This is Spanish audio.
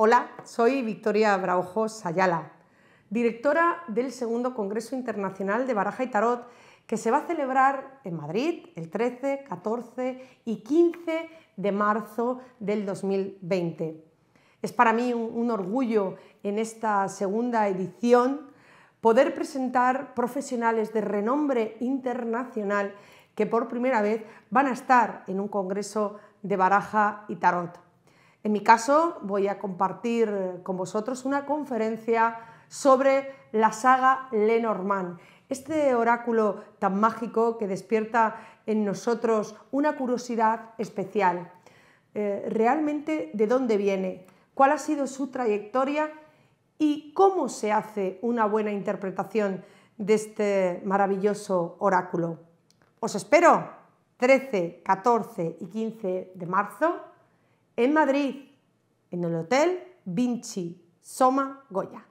Hola, soy Victoria Braujo Sayala, directora del segundo Congreso Internacional de Baraja y Tarot que se va a celebrar en Madrid el 13, 14 y 15 de marzo del 2020. Es para mí un orgullo en esta segunda edición poder presentar profesionales de renombre internacional que por primera vez van a estar en un congreso de baraja y tarot. En mi caso, voy a compartir con vosotros una conferencia sobre la saga Lenormand, este oráculo tan mágico que despierta en nosotros una curiosidad especial. Eh, ¿Realmente de dónde viene? ¿Cuál ha sido su trayectoria? ¿Y cómo se hace una buena interpretación de este maravilloso oráculo? Os espero 13, 14 y 15 de marzo en Madrid, en el Hotel Vinci Soma Goya.